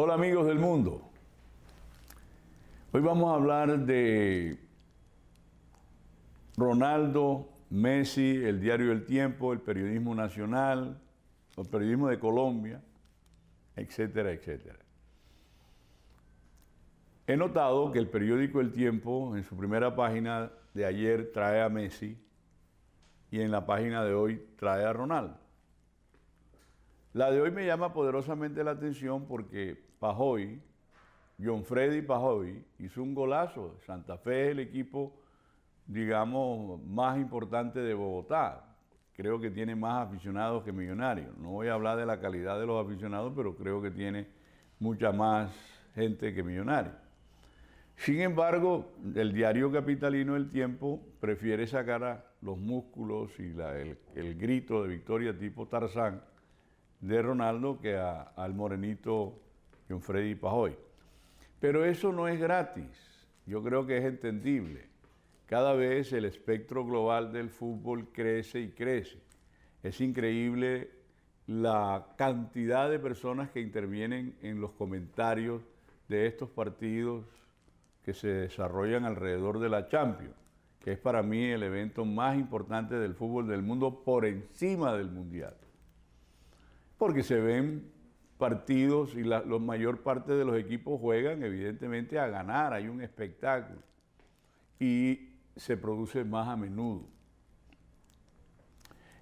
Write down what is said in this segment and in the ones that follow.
Hola amigos del mundo. Hoy vamos a hablar de Ronaldo, Messi, el diario El Tiempo, el periodismo nacional, el periodismo de Colombia, etcétera, etcétera. He notado que el periódico El Tiempo en su primera página de ayer trae a Messi y en la página de hoy trae a Ronaldo. La de hoy me llama poderosamente la atención porque Pajoy, John Freddy Pajoy, hizo un golazo. Santa Fe es el equipo, digamos, más importante de Bogotá. Creo que tiene más aficionados que millonarios. No voy a hablar de la calidad de los aficionados, pero creo que tiene mucha más gente que millonarios. Sin embargo, el diario capitalino El Tiempo prefiere sacar a los músculos y el grito de victoria tipo Tarzán de Ronaldo que al morenito John Freddy Pajoy. Pero eso no es gratis, yo creo que es entendible. Cada vez el espectro global del fútbol crece y crece. Es increíble la cantidad de personas que intervienen en los comentarios de estos partidos que se desarrollan alrededor de la Champions, que es para mí el evento más importante del fútbol del mundo por encima del Mundial porque se ven partidos y la, mayor parte de los equipos juegan evidentemente a ganar, hay un espectáculo y se produce más a menudo.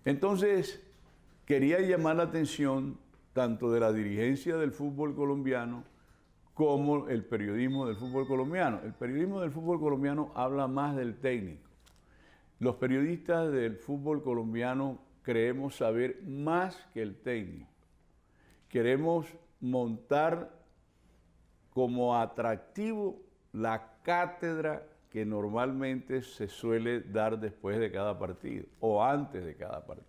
Entonces, quería llamar la atención tanto de la dirigencia del fútbol colombiano como el periodismo del fútbol colombiano. El periodismo del fútbol colombiano habla más del técnico. Los periodistas del fútbol colombiano Creemos saber más que el técnico. Queremos montar como atractivo la cátedra que normalmente se suele dar después de cada partido o antes de cada partido.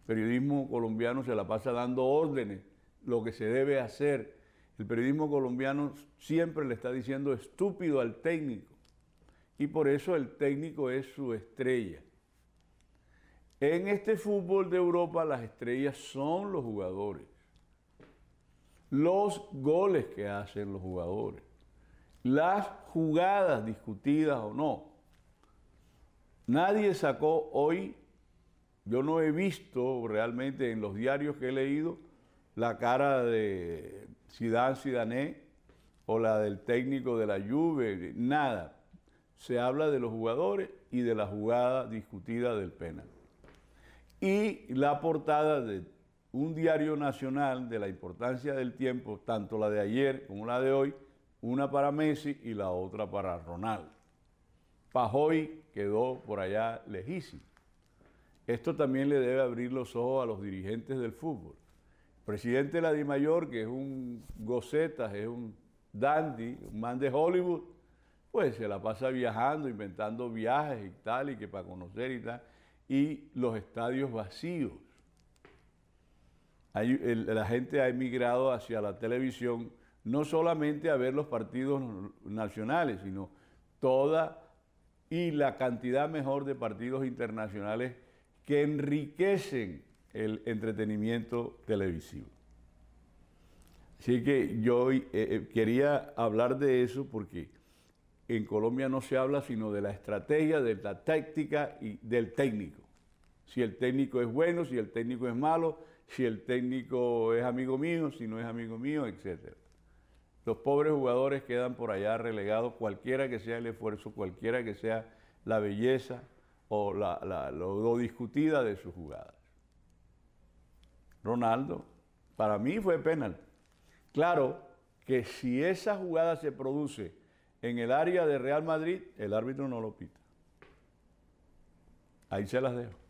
El periodismo colombiano se la pasa dando órdenes, lo que se debe hacer. El periodismo colombiano siempre le está diciendo estúpido al técnico y por eso el técnico es su estrella. En este fútbol de Europa las estrellas son los jugadores, los goles que hacen los jugadores, las jugadas discutidas o no. Nadie sacó hoy, yo no he visto realmente en los diarios que he leído la cara de Sidán Sidané o la del técnico de la Juve, nada. Se habla de los jugadores y de la jugada discutida del penal y la portada de un diario nacional de la importancia del tiempo, tanto la de ayer como la de hoy, una para Messi y la otra para Ronaldo. Pajoy quedó por allá lejísimo. Esto también le debe abrir los ojos a los dirigentes del fútbol. presidente de la DIMAYOR, que es un goceta, es un dandy, un man de Hollywood, pues se la pasa viajando, inventando viajes y tal, y que para conocer y tal y los estadios vacíos. la gente ha emigrado hacia la televisión no solamente a ver los partidos nacionales, sino toda y la cantidad mejor de partidos internacionales que enriquecen el entretenimiento televisivo. Así que yo hoy eh, eh, quería hablar de eso porque en Colombia no se habla sino de la estrategia, de la táctica y del técnico. Si el técnico es bueno, si el técnico es malo, si el técnico es amigo mío, si no es amigo mío, etc. Los pobres jugadores quedan por allá relegados, cualquiera que sea el esfuerzo, cualquiera que sea la belleza o la, lo discutida de sus jugadas. Ronaldo, para mí fue penal. Claro que si esa jugada se produce en el área de Real Madrid, el árbitro no lo pita. Ahí se las dejo.